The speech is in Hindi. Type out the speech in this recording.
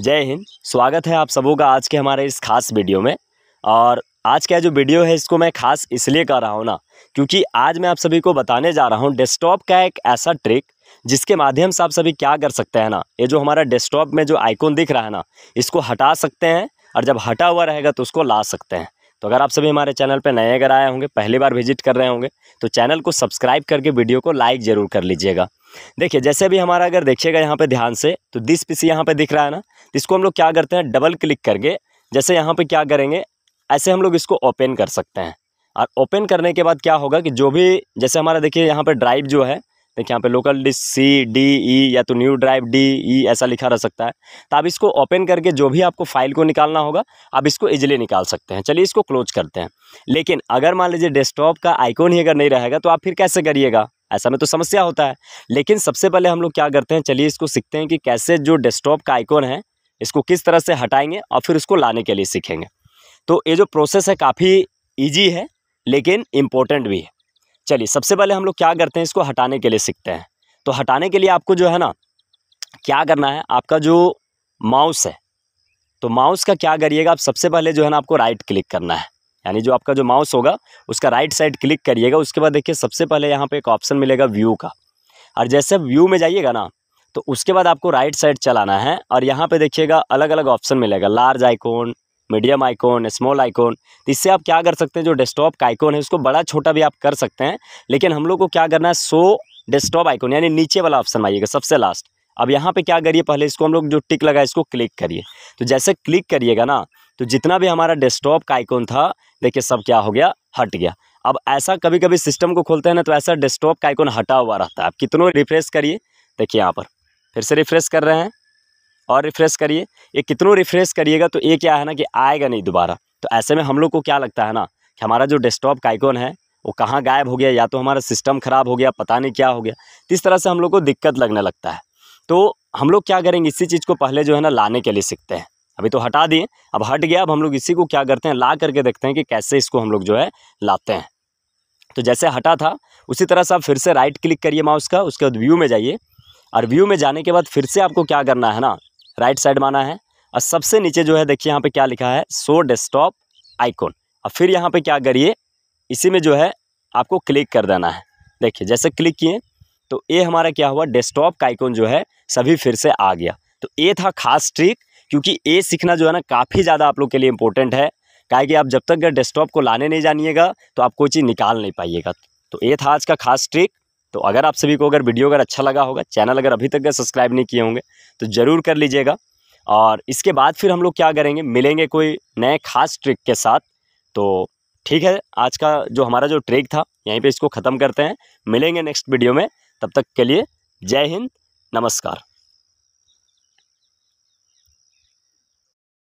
जय हिंद स्वागत है आप सबों का आज के हमारे इस खास वीडियो में और आज का जो वीडियो है इसको मैं खास इसलिए कर रहा हूँ ना क्योंकि आज मैं आप सभी को बताने जा रहा हूँ डेस्कटॉप का एक ऐसा ट्रिक जिसके माध्यम से आप सभी क्या कर सकते हैं ना ये जो हमारा डेस्कटॉप में जो आइकॉन दिख रहा है ना इसको हटा सकते हैं और जब हटा हुआ रहेगा तो उसको ला सकते हैं तो अगर आप सभी हमारे चैनल पर नए अगर आए होंगे पहली बार विजिट कर रहे होंगे तो चैनल को सब्सक्राइब करके वीडियो को लाइक ज़रूर कर लीजिएगा देखिए जैसे भी हमारा अगर देखिएगा यहाँ पे ध्यान से तो दिस पीसी यहाँ पे दिख रहा है ना इसको हम लोग क्या करते हैं डबल क्लिक करके जैसे यहाँ पे क्या करेंगे ऐसे हम लोग इसको ओपन कर सकते हैं और ओपन करने के बाद क्या होगा कि जो भी जैसे हमारा देखिए यहाँ पर ड्राइव जो है देखिए यहाँ पे local disk C D E या तो न्यू ड्राइव डी ई ऐसा लिखा रह सकता है तो आप इसको ओपन करके जो भी आपको फाइल को निकालना होगा आप इसको इजीली निकाल सकते हैं चलिए इसको क्लोज करते हैं लेकिन अगर मान लीजिए डेस्कटॉप का आइकॉन ही अगर नहीं रहेगा तो आप फिर कैसे करिएगा ऐसा में तो समस्या होता है लेकिन सबसे पहले हम लोग क्या करते हैं चलिए इसको सीखते हैं कि कैसे जो डेस्कटॉप का आइकॉन है इसको किस तरह से हटाएंगे और फिर उसको लाने के लिए सीखेंगे तो ये जो प्रोसेस है काफ़ी ईजी है लेकिन इम्पोर्टेंट भी है चलिए सबसे पहले हम लोग क्या करते हैं इसको हटाने के लिए सीखते हैं तो हटाने के लिए आपको जो है ना क्या करना है आपका जो माउस है तो माउस का क्या करिएगा आप सबसे पहले जो है ना आपको राइट क्लिक करना है यानी जो आपका जो माउस होगा उसका राइट साइड क्लिक करिएगा उसके बाद देखिए सबसे पहले यहाँ पे एक ऑप्शन मिलेगा व्यू का और जैसे व्यू में जाइएगा ना तो उसके बाद आपको राइट साइड चलाना है और यहाँ पे देखिएगा अलग अलग ऑप्शन मिलेगा large icon medium icon small icon तो इससे आप क्या कर सकते हैं जो डेस्कटॉप का आइकॉन है उसको बड़ा छोटा भी आप कर सकते हैं लेकिन हम लोग को क्या करना है सो डेस्कटॉप आइकॉन यानी नीचे वाला ऑप्शन आइएगा सबसे लास्ट अब यहाँ पे क्या करिए पहले इसको हम लोग जो टिक लगा इसको क्लिक करिए तो जैसे क्लिक करिएगा ना तो जितना भी हमारा डेस्कटॉप का आइकॉन था देखिए सब क्या हो गया हट गया अब ऐसा कभी कभी सिस्टम को खोलते हैं ना तो ऐसा डेस्कटॉप का आइकॉन हटा हुआ रहता है आप कितनों रिफ्रेश करिए देखिए यहाँ पर फिर से रिफ्रेश कर रहे हैं और रिफ्रेश करिए ये कितनों रिफ्रेश करिएगा तो ये क्या है ना कि आएगा नहीं दोबारा तो ऐसे में हम लोग को क्या लगता है ना कि हमारा जो डेस्कटॉप का आइकॉन है वो कहाँ गायब हो गया या तो हमारा सिस्टम ख़राब हो गया पता नहीं क्या हो गया तो इस तरह से हम लोग को दिक्कत लगने लगता है तो हम लोग क्या करेंगे इसी चीज़ को पहले जो है ना लाने के लिए सीखते हैं अभी तो हटा दिए अब हट गया अब हम लोग इसी को क्या करते हैं ला करके देखते हैं कि कैसे इसको हम लोग जो है लाते हैं तो जैसे हटा था उसी तरह से आप फिर से राइट क्लिक करिए माउस का उसके बाद व्यू में जाइए और व्यू में जाने के बाद फिर से आपको क्या करना है ना राइट साइड में आना है और सबसे नीचे जो है देखिए यहाँ पर क्या लिखा है सो डेस्कटॉप आइकॉन और फिर यहाँ पर क्या करिए इसी में जो है आपको क्लिक कर देना है देखिए जैसे क्लिक किए तो ये हमारा क्या हुआ डेस्कटॉप का आइकॉन जो है सभी फिर से आ गया तो ये था खास ट्रिक क्योंकि ए सीखना जो है ना काफ़ी ज़्यादा आप लोग के लिए इंपॉर्टेंट है क्या कि आप जब तक डेस्कटॉप को लाने नहीं जानिएगा तो आप कोई चीज़ निकाल नहीं पाइएगा तो ये था आज का खास ट्रिक तो अगर आप सभी को अगर वीडियो अगर अच्छा लगा होगा चैनल अगर अभी तक सब्सक्राइब नहीं किए होंगे तो ज़रूर कर लीजिएगा और इसके बाद फिर हम लोग क्या करेंगे मिलेंगे कोई नए खास ट्रिक के साथ तो ठीक है आज का जो हमारा जो ट्रिक था यहीं पे इसको ख़त्म करते हैं मिलेंगे नेक्स्ट वीडियो में तब तक के लिए जय हिंद नमस्कार